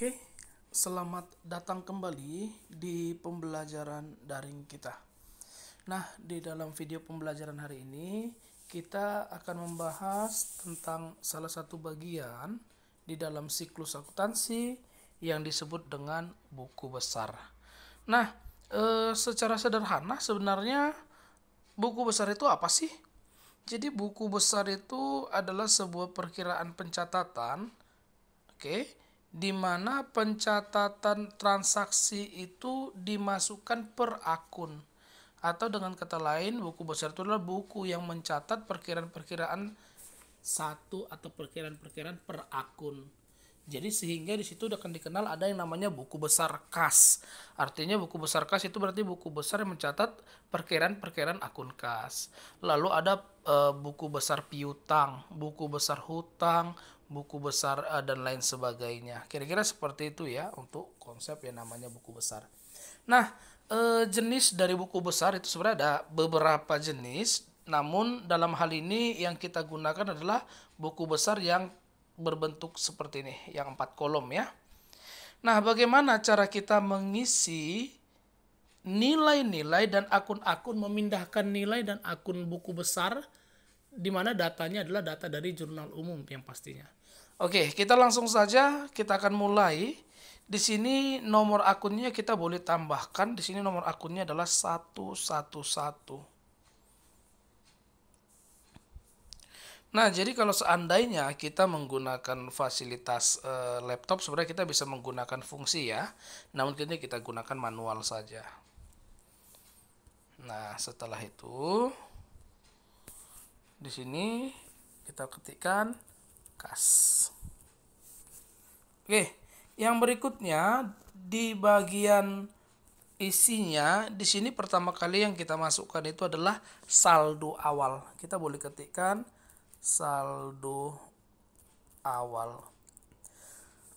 Oke, selamat datang kembali di pembelajaran daring kita. Nah, di dalam video pembelajaran hari ini, kita akan membahas tentang salah satu bagian di dalam siklus akuntansi yang disebut dengan buku besar. Nah, e, secara sederhana sebenarnya buku besar itu apa sih? Jadi buku besar itu adalah sebuah perkiraan pencatatan, oke, okay, di mana pencatatan transaksi itu dimasukkan per akun atau dengan kata lain buku besar itu adalah buku yang mencatat perkiraan-perkiraan satu atau perkiraan-perkiraan per akun jadi sehingga di situ akan dikenal ada yang namanya buku besar kas artinya buku besar kas itu berarti buku besar yang mencatat perkiraan-perkiraan akun kas lalu ada e, buku besar piutang buku besar hutang buku besar uh, dan lain sebagainya. Kira-kira seperti itu ya untuk konsep yang namanya buku besar. Nah, e, jenis dari buku besar itu sebenarnya ada beberapa jenis, namun dalam hal ini yang kita gunakan adalah buku besar yang berbentuk seperti ini, yang empat kolom ya. Nah, bagaimana cara kita mengisi nilai-nilai dan akun-akun memindahkan nilai dan akun buku besar? di mana datanya adalah data dari jurnal umum yang pastinya. Oke, kita langsung saja kita akan mulai. Di sini nomor akunnya kita boleh tambahkan. Di sini nomor akunnya adalah 111. Nah, jadi kalau seandainya kita menggunakan fasilitas e, laptop, sebenarnya kita bisa menggunakan fungsi ya. Namun kini kita gunakan manual saja. Nah, setelah itu di sini kita ketikkan kas. Oke, yang berikutnya di bagian isinya di sini pertama kali yang kita masukkan itu adalah saldo awal. Kita boleh ketikkan saldo awal.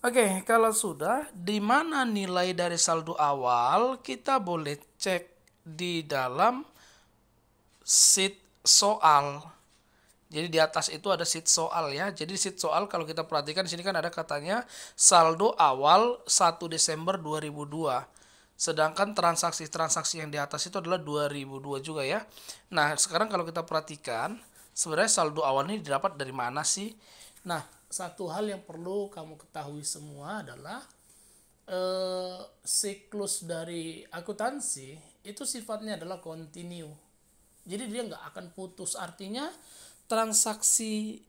Oke, kalau sudah di mana nilai dari saldo awal, kita boleh cek di dalam sheet soal. Jadi di atas itu ada sheet soal ya. Jadi sheet soal kalau kita perhatikan di sini kan ada katanya saldo awal 1 Desember 2002. Sedangkan transaksi-transaksi yang di atas itu adalah 2002 juga ya. Nah, sekarang kalau kita perhatikan sebenarnya saldo awal ini didapat dari mana sih? Nah, satu hal yang perlu kamu ketahui semua adalah eh, siklus dari akuntansi itu sifatnya adalah kontinu. Jadi dia nggak akan putus. Artinya transaksi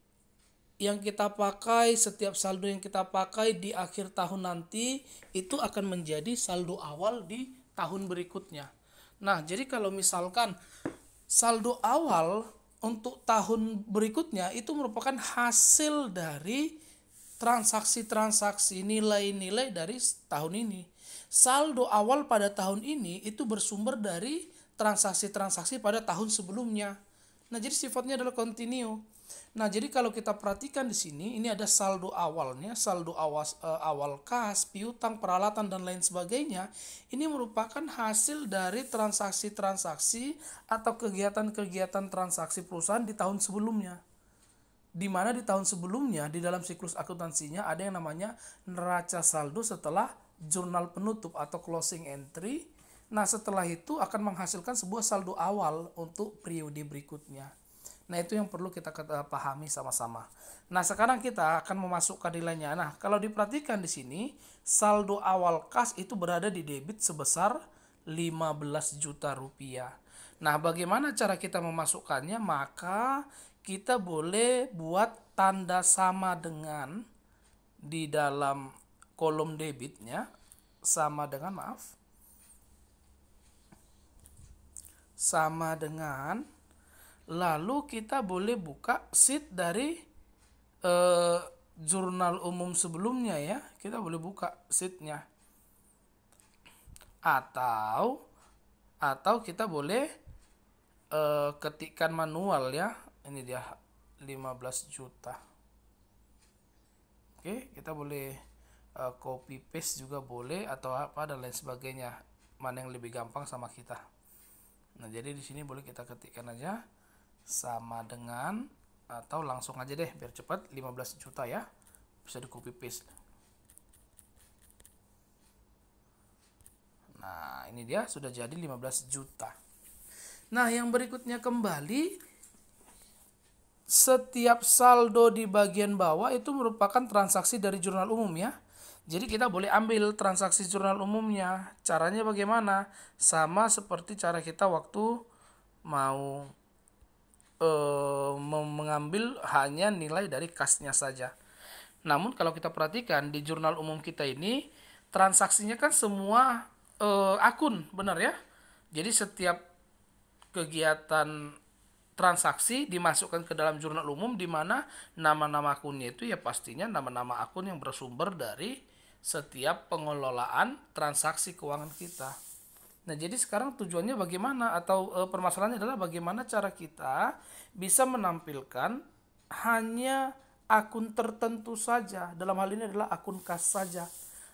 yang kita pakai, setiap saldo yang kita pakai di akhir tahun nanti itu akan menjadi saldo awal di tahun berikutnya. Nah, jadi kalau misalkan saldo awal untuk tahun berikutnya itu merupakan hasil dari transaksi-transaksi nilai-nilai dari tahun ini. Saldo awal pada tahun ini itu bersumber dari transaksi-transaksi pada tahun sebelumnya. Nah, jadi sifatnya adalah continue Nah, jadi kalau kita perhatikan di sini, ini ada saldo awalnya, saldo awas, eh, awal kas, piutang, peralatan, dan lain sebagainya. Ini merupakan hasil dari transaksi-transaksi atau kegiatan-kegiatan transaksi perusahaan di tahun sebelumnya. Di mana di tahun sebelumnya, di dalam siklus akuntansinya, ada yang namanya neraca saldo setelah jurnal penutup atau closing entry, Nah, setelah itu akan menghasilkan sebuah saldo awal untuk periode berikutnya. Nah, itu yang perlu kita pahami sama-sama. Nah, sekarang kita akan memasukkan nilainya. Nah, kalau diperhatikan di sini, saldo awal kas itu berada di debit sebesar 15 juta rupiah. Nah, bagaimana cara kita memasukkannya? Maka kita boleh buat tanda sama dengan di dalam kolom debitnya sama dengan maaf sama dengan lalu kita boleh buka sheet dari eh, jurnal umum sebelumnya ya kita boleh buka sheetnya atau atau kita boleh eh, ketikkan manual ya ini dia 15 juta oke kita boleh eh, copy paste juga boleh atau apa dan lain sebagainya mana yang lebih gampang sama kita Nah, jadi di sini boleh kita ketikkan aja sama dengan atau langsung aja deh biar cepat 15 juta ya. Bisa di copy paste. Nah, ini dia sudah jadi 15 juta. Nah, yang berikutnya kembali setiap saldo di bagian bawah itu merupakan transaksi dari jurnal umum ya. Jadi kita boleh ambil transaksi jurnal umumnya. Caranya bagaimana? Sama seperti cara kita waktu mau e, mengambil hanya nilai dari kasnya saja. Namun kalau kita perhatikan di jurnal umum kita ini transaksinya kan semua e, akun, benar ya? Jadi setiap kegiatan transaksi dimasukkan ke dalam jurnal umum di mana nama-nama akunnya itu ya pastinya nama-nama akun yang bersumber dari setiap pengelolaan transaksi keuangan kita. Nah, jadi sekarang tujuannya bagaimana atau e, permasalahannya adalah bagaimana cara kita bisa menampilkan hanya akun tertentu saja. Dalam hal ini adalah akun kas saja.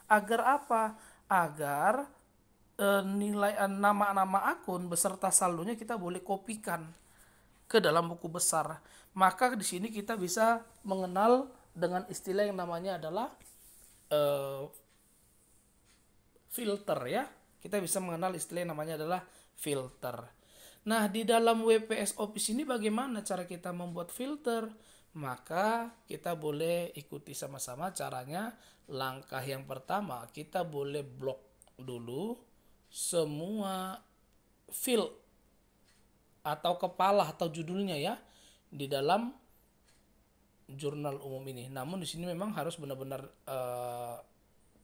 Agar apa? Agar e, nilai e, nama-nama akun beserta saldonya kita boleh kopikan ke dalam buku besar. Maka di sini kita bisa mengenal dengan istilah yang namanya adalah uh, filter ya. Kita bisa mengenal istilah yang namanya adalah filter. Nah, di dalam WPS Office ini bagaimana cara kita membuat filter? Maka kita boleh ikuti sama-sama caranya. Langkah yang pertama, kita boleh blok dulu semua field atau kepala atau judulnya ya di dalam jurnal umum ini. Namun di sini memang harus benar-benar eh,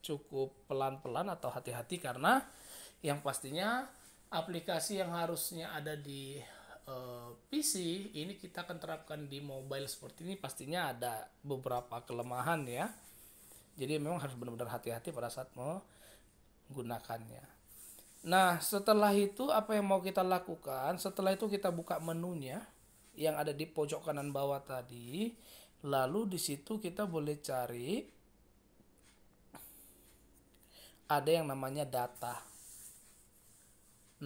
cukup pelan-pelan atau hati-hati karena yang pastinya aplikasi yang harusnya ada di eh, PC ini kita akan terapkan di mobile seperti ini pastinya ada beberapa kelemahan ya. Jadi memang harus benar-benar hati-hati pada saat menggunakannya. Nah, setelah itu apa yang mau kita lakukan? Setelah itu kita buka menunya yang ada di pojok kanan bawah tadi. Lalu di situ kita boleh cari ada yang namanya data.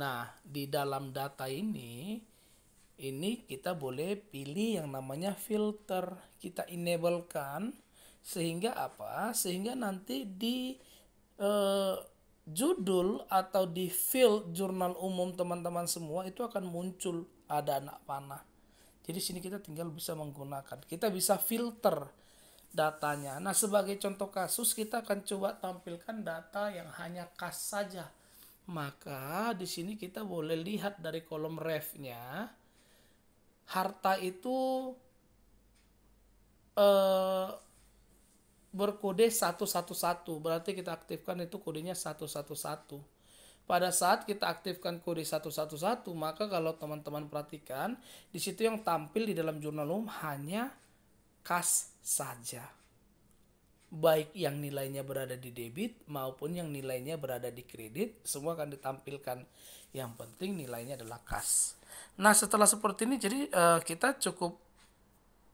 Nah, di dalam data ini ini kita boleh pilih yang namanya filter. Kita enablekan sehingga apa? Sehingga nanti di eh, judul atau di field jurnal umum teman-teman semua itu akan muncul ada anak panah. Jadi sini kita tinggal bisa menggunakan. Kita bisa filter datanya. Nah, sebagai contoh kasus kita akan coba tampilkan data yang hanya kas saja. Maka di sini kita boleh lihat dari kolom ref-nya harta itu eh berkode 111. Berarti kita aktifkan itu kodenya 111. Pada saat kita aktifkan query 111, maka kalau teman-teman perhatikan, di situ yang tampil di dalam jurnal umum hanya kas saja. Baik yang nilainya berada di debit maupun yang nilainya berada di kredit, semua akan ditampilkan. Yang penting nilainya adalah kas. Nah, setelah seperti ini jadi uh, kita cukup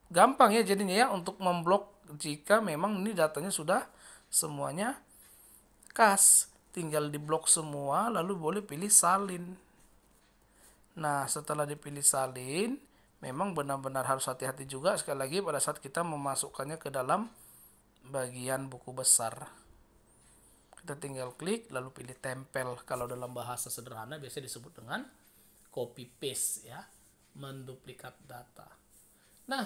gampang ya jadinya ya untuk memblok jika memang ini datanya sudah semuanya kas tinggal di blok semua lalu boleh pilih salin nah setelah dipilih salin memang benar-benar harus hati-hati juga sekali lagi pada saat kita memasukkannya ke dalam bagian buku besar kita tinggal klik lalu pilih tempel kalau dalam bahasa sederhana biasanya disebut dengan copy paste ya menduplikat data nah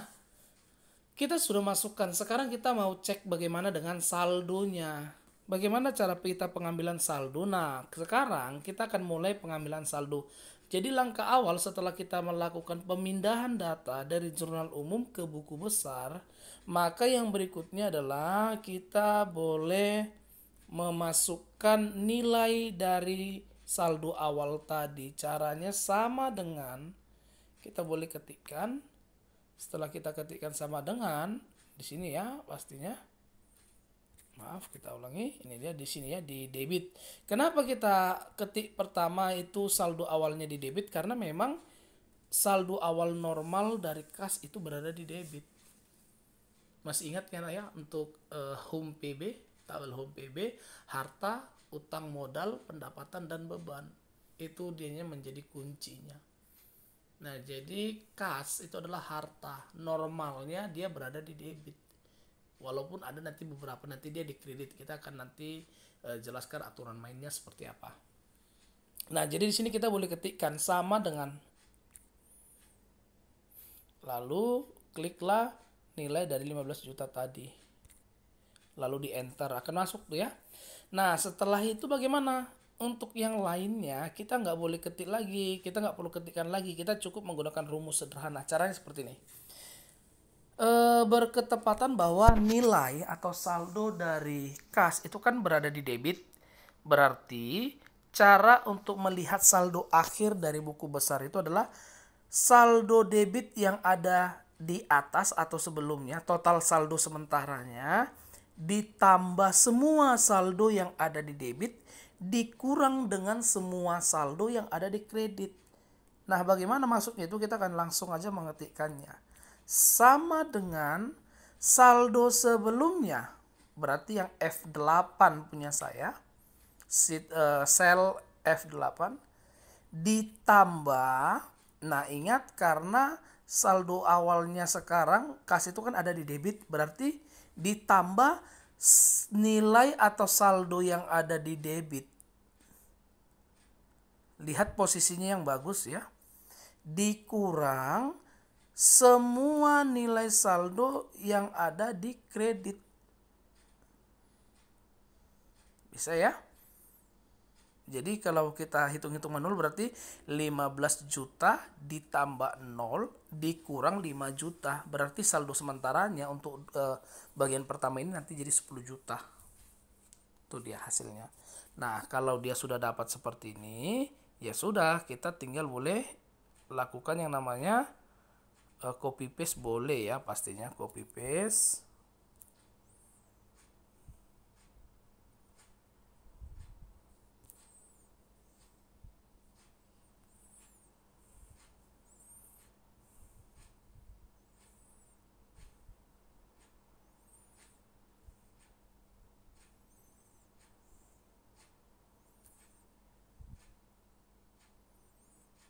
kita sudah masukkan sekarang kita mau cek bagaimana dengan saldonya Bagaimana cara kita pengambilan saldo? Nah, sekarang kita akan mulai pengambilan saldo. Jadi langkah awal setelah kita melakukan pemindahan data dari jurnal umum ke buku besar, maka yang berikutnya adalah kita boleh memasukkan nilai dari saldo awal tadi. Caranya sama dengan kita boleh ketikkan setelah kita ketikkan sama dengan di sini ya pastinya maaf kita ulangi ini dia di sini ya di debit kenapa kita ketik pertama itu saldo awalnya di debit karena memang saldo awal normal dari kas itu berada di debit masih ingat kan ya untuk uh, home PB tabel home PB harta utang modal pendapatan dan beban itu dianya menjadi kuncinya Nah, jadi kas itu adalah harta. Normalnya dia berada di debit walaupun ada nanti beberapa nanti dia dikredit kita akan nanti uh, jelaskan aturan mainnya seperti apa nah jadi di sini kita boleh ketikkan sama dengan lalu kliklah nilai dari 15 juta tadi lalu di enter akan masuk tuh ya nah setelah itu bagaimana untuk yang lainnya kita nggak boleh ketik lagi kita nggak perlu ketikkan lagi kita cukup menggunakan rumus sederhana caranya seperti ini e, berketepatan bahwa nilai atau saldo dari kas itu kan berada di debit. Berarti cara untuk melihat saldo akhir dari buku besar itu adalah saldo debit yang ada di atas atau sebelumnya, total saldo sementaranya ditambah semua saldo yang ada di debit dikurang dengan semua saldo yang ada di kredit. Nah, bagaimana masuknya itu kita akan langsung aja mengetikkannya sama dengan saldo sebelumnya. Berarti yang F8 punya saya, eh, sel F8 ditambah nah ingat karena saldo awalnya sekarang kas itu kan ada di debit berarti ditambah nilai atau saldo yang ada di debit lihat posisinya yang bagus ya dikurang semua nilai saldo yang ada di kredit. Bisa ya? Jadi kalau kita hitung-hitung manual berarti 15 juta ditambah 0 dikurang 5 juta. Berarti saldo sementaranya untuk eh, bagian pertama ini nanti jadi 10 juta. Itu dia hasilnya. Nah kalau dia sudah dapat seperti ini ya sudah kita tinggal boleh lakukan yang namanya Eh, copy paste boleh ya pastinya copy paste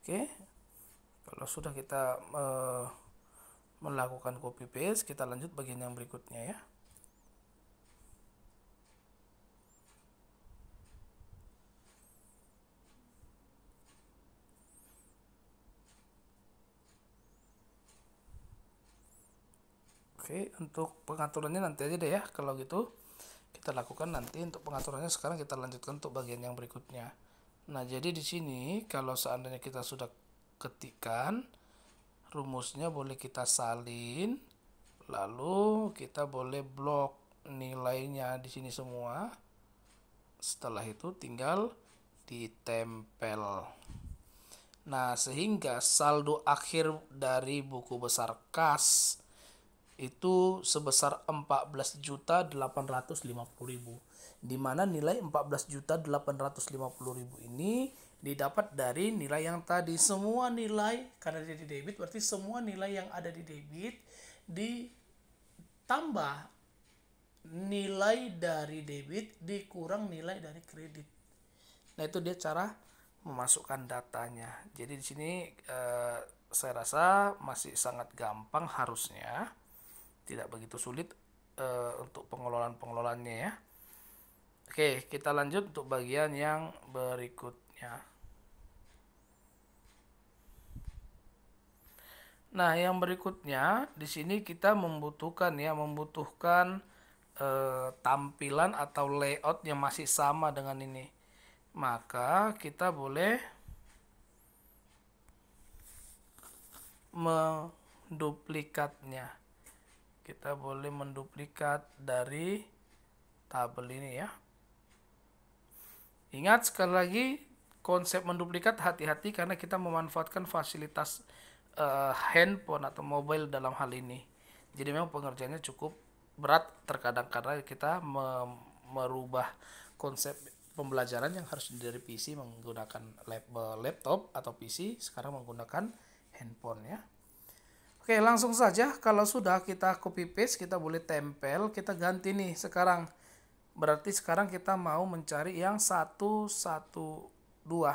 Oke, kalau nah, sudah kita uh, melakukan copy paste kita lanjut bagian yang berikutnya ya Oke, untuk pengaturannya nanti aja deh ya. Kalau gitu, kita lakukan nanti untuk pengaturannya sekarang kita lanjutkan untuk bagian yang berikutnya. Nah, jadi di sini kalau seandainya kita sudah ketikan rumusnya boleh kita salin lalu kita boleh blok nilainya di sini semua setelah itu tinggal ditempel nah sehingga saldo akhir dari buku besar kas itu sebesar 14.850.000 di mana nilai 14.850.000 ini didapat dari nilai yang tadi semua nilai karena dia di debit berarti semua nilai yang ada di debit ditambah nilai dari debit dikurang nilai dari kredit nah itu dia cara memasukkan datanya jadi di sini eh, saya rasa masih sangat gampang harusnya tidak begitu sulit eh, untuk pengelolaan pengelolaannya ya oke kita lanjut untuk bagian yang berikutnya Nah, yang berikutnya di sini kita membutuhkan ya, membutuhkan e, tampilan atau layout yang masih sama dengan ini. Maka kita boleh menduplikatnya. Kita boleh menduplikat dari tabel ini ya. Ingat sekali lagi konsep menduplikat hati-hati karena kita memanfaatkan fasilitas uh, handphone atau mobile dalam hal ini. Jadi memang pengerjaannya cukup berat terkadang karena kita merubah konsep pembelajaran yang harus dari PC menggunakan lab, eh, laptop atau PC sekarang menggunakan handphone ya. Oke, langsung saja kalau sudah kita copy paste, kita boleh tempel, kita ganti nih sekarang. Berarti sekarang kita mau mencari yang satu satu dua.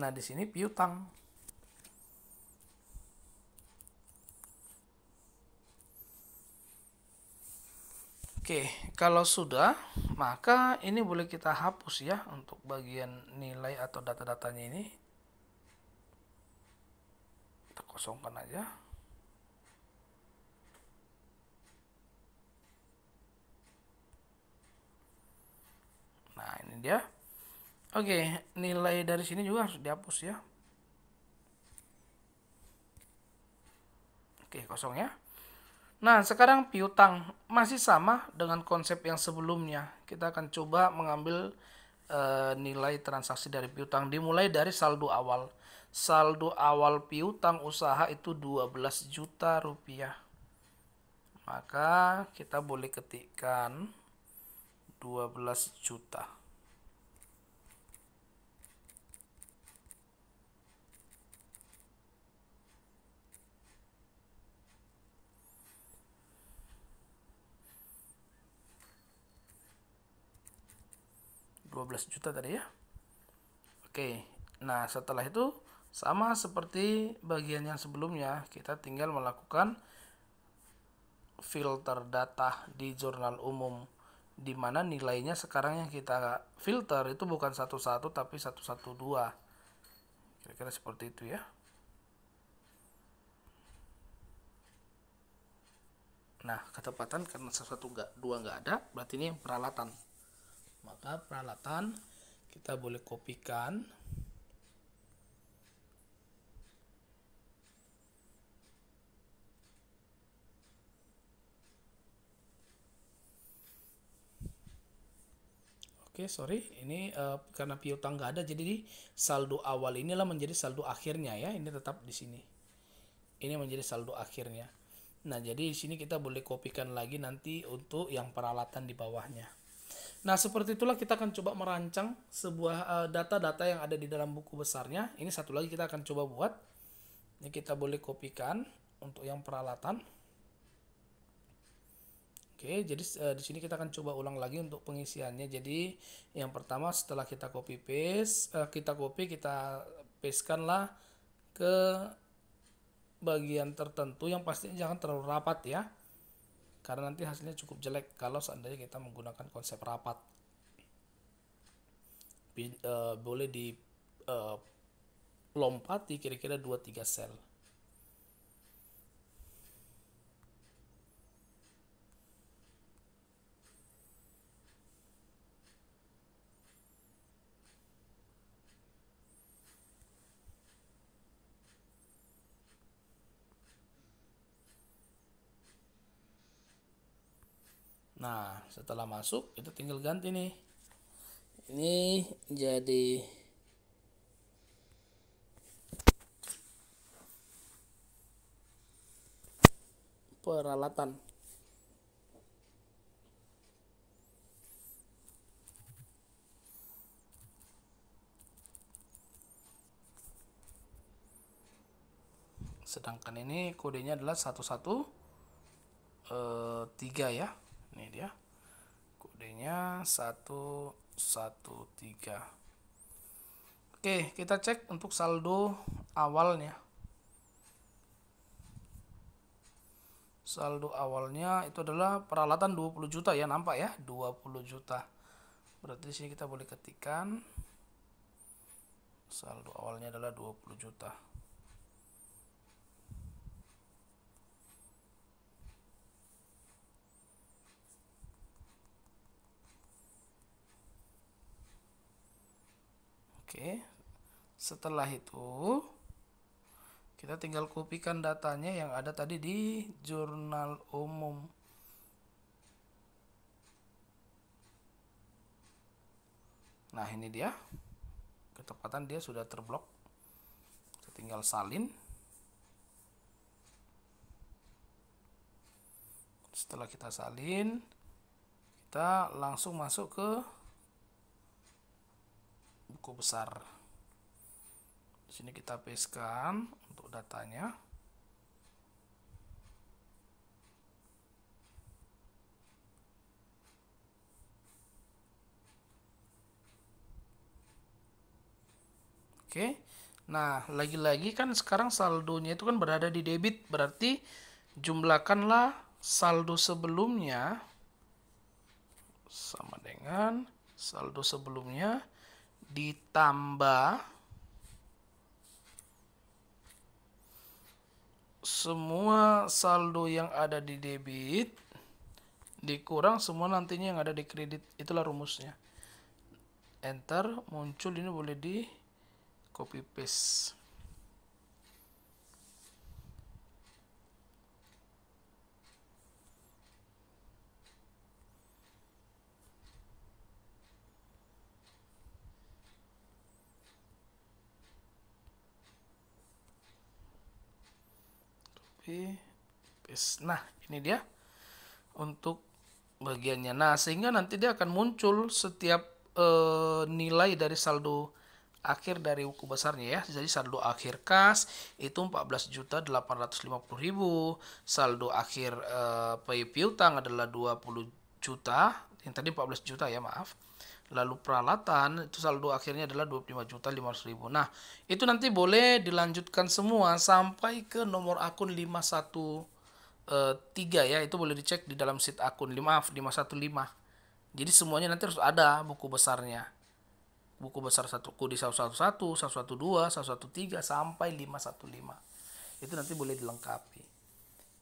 Nah, di sini piutang. Oke, kalau sudah, maka ini boleh kita hapus ya untuk bagian nilai atau data-datanya ini. Kita kosongkan aja. Nah, ini dia Oke, nilai dari sini juga harus dihapus ya. Oke, kosong ya. Nah, sekarang piutang masih sama dengan konsep yang sebelumnya. Kita akan coba mengambil e, nilai transaksi dari piutang dimulai dari saldo awal. Saldo awal piutang usaha itu 12 juta rupiah. Maka kita boleh ketikkan 12 juta. 12 juta tadi ya oke nah setelah itu sama seperti bagian yang sebelumnya kita tinggal melakukan filter data di jurnal umum di mana nilainya sekarang yang kita filter itu bukan satu-satu tapi satu-satu dua kira-kira seperti itu ya nah ketepatan karena satu enggak dua nggak ada berarti ini yang peralatan maka peralatan kita boleh kopikan Oke, okay, sorry, ini uh, karena piutang nggak ada, jadi di saldo awal inilah menjadi saldo akhirnya ya. Ini tetap di sini. Ini menjadi saldo akhirnya. Nah, jadi di sini kita boleh kopikan lagi nanti untuk yang peralatan di bawahnya. Nah, seperti itulah kita akan coba merancang sebuah eh, data-data uh, yang ada di dalam buku besarnya. Ini satu lagi kita akan coba buat. Ini kita boleh kopikan untuk yang peralatan. Oke, jadi uh, di sini kita akan coba ulang lagi untuk pengisiannya. Jadi, yang pertama setelah kita copy paste, uh, kita copy, kita pastekanlah ke bagian tertentu yang pastinya jangan terlalu rapat ya karena nanti hasilnya cukup jelek kalau seandainya kita menggunakan konsep rapat Bi, uh, boleh di uh, lompati kira-kira 2-3 sel Nah, setelah masuk kita tinggal ganti nih. Ini jadi peralatan. Sedangkan ini kodenya adalah satu satu eh, tiga ya ini dia kodenya 113 oke kita cek untuk saldo awalnya saldo awalnya itu adalah peralatan 20 juta ya nampak ya 20 juta berarti di sini kita boleh ketikkan saldo awalnya adalah 20 juta Oke. Setelah itu kita tinggal kopikan datanya yang ada tadi di jurnal umum. Nah, ini dia. Ketepatan dia sudah terblok. Kita tinggal salin. Setelah kita salin, kita langsung masuk ke cukup besar. Di sini kita paste kan untuk datanya. Oke. Nah, lagi-lagi kan sekarang saldonya itu kan berada di debit, berarti jumlahkanlah saldo sebelumnya sama dengan saldo sebelumnya ditambah semua saldo yang ada di debit dikurang semua nantinya yang ada di kredit itulah rumusnya enter muncul ini boleh di copy paste Nah, ini dia untuk bagiannya. Nah, sehingga nanti dia akan muncul setiap e, nilai dari saldo akhir dari buku besarnya ya. Jadi saldo akhir kas itu 14.850.000, saldo akhir e, eh, pay piutang adalah 20 juta, yang tadi 14 juta ya, maaf lalu peralatan itu saldo akhirnya adalah juta 25.500.000. Nah, itu nanti boleh dilanjutkan semua sampai ke nomor akun 513 eh, ya, itu boleh dicek di dalam sit akun 5 515. Jadi semuanya nanti harus ada buku besarnya. Buku besar satu kudi 111, 112, 113 sampai 515. Itu nanti boleh dilengkapi.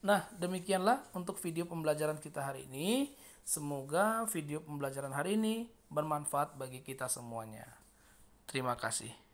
Nah, demikianlah untuk video pembelajaran kita hari ini. Semoga video pembelajaran hari ini bermanfaat bagi kita semuanya. Terima kasih.